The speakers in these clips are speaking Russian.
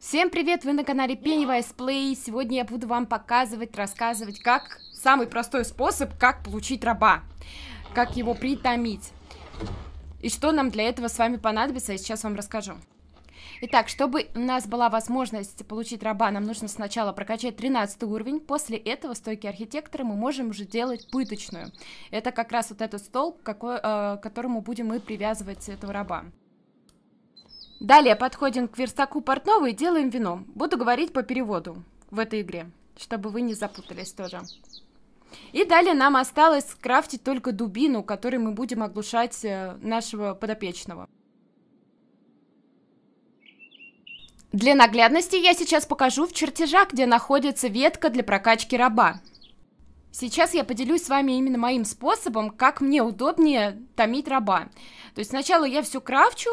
Всем привет, вы на канале Pennywise Play. Сегодня я буду вам показывать, рассказывать, как самый простой способ, как получить раба, как его притомить. И что нам для этого с вами понадобится, я сейчас вам расскажу. Итак, чтобы у нас была возможность получить раба, нам нужно сначала прокачать 13 уровень. После этого стойки архитектора мы можем уже делать пыточную. Это как раз вот этот стол, какой, э, к которому будем мы привязывать этого раба. Далее подходим к верстаку портного и делаем вино. Буду говорить по переводу в этой игре, чтобы вы не запутались тоже. И далее нам осталось скрафтить только дубину, которой мы будем оглушать э, нашего подопечного. Для наглядности я сейчас покажу в чертежах, где находится ветка для прокачки раба. Сейчас я поделюсь с вами именно моим способом, как мне удобнее томить раба. То есть сначала я все крафчу,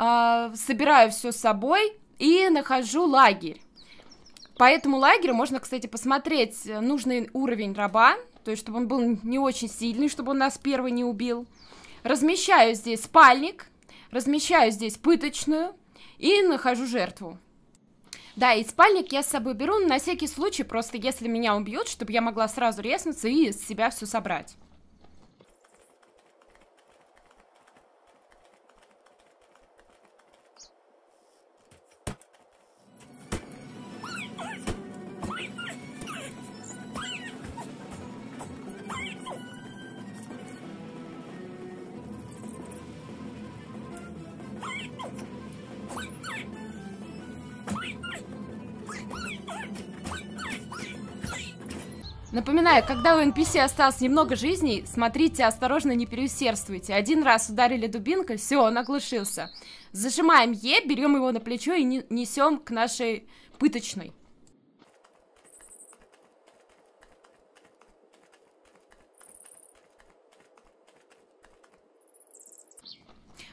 а, собираю все с собой и нахожу лагерь. По этому лагерю можно, кстати, посмотреть э, нужный уровень раба, то есть чтобы он был не очень сильный, чтобы он нас первый не убил. Размещаю здесь спальник, размещаю здесь пыточную и нахожу жертву. Да, и спальник я с собой беру на всякий случай, просто если меня убьют, чтобы я могла сразу резнуться и из себя все собрать. Напоминаю, когда у NPC осталось немного жизней, смотрите, осторожно не переусердствуйте. Один раз ударили дубинкой, все, он оглушился. Зажимаем Е, берем его на плечо и несем к нашей пыточной.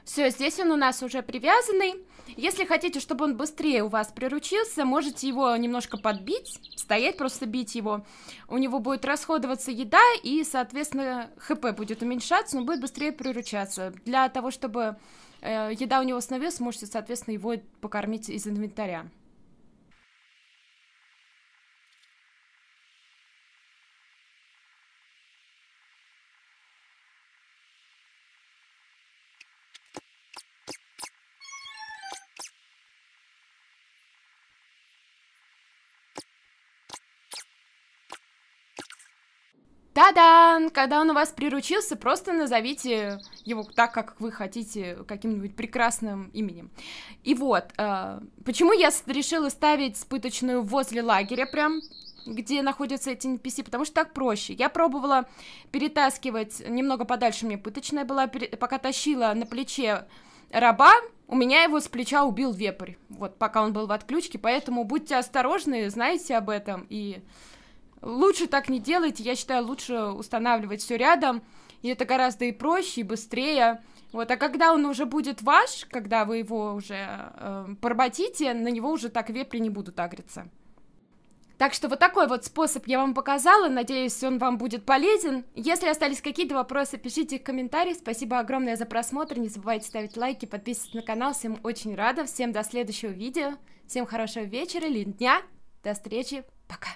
Все, здесь он у нас уже привязанный. Если хотите, чтобы он быстрее у вас приручился, можете его немножко подбить, стоять просто бить его. У него будет расходоваться еда, и, соответственно, хп будет уменьшаться, но будет быстрее приручаться. Для того, чтобы э, еда у него становилась, можете, соответственно, его покормить из инвентаря. Та-да! Когда он у вас приручился, просто назовите его так, как вы хотите, каким-нибудь прекрасным именем. И вот, э, почему я решила ставить спыточную возле лагеря прям, где находятся эти NPC, потому что так проще. Я пробовала перетаскивать, немного подальше мне пыточная была, пока тащила на плече раба, у меня его с плеча убил вепрь, вот, пока он был в отключке, поэтому будьте осторожны, знайте об этом и Лучше так не делайте, я считаю, лучше устанавливать все рядом, и это гораздо и проще, и быстрее. Вот, а когда он уже будет ваш, когда вы его уже э, поработите, на него уже так вепри не будут агриться. Так что вот такой вот способ я вам показала, надеюсь, он вам будет полезен. Если остались какие-то вопросы, пишите их в комментариях. Спасибо огромное за просмотр, не забывайте ставить лайки, подписываться на канал, всем очень рада, всем до следующего видео, всем хорошего вечера или дня, до встречи, пока!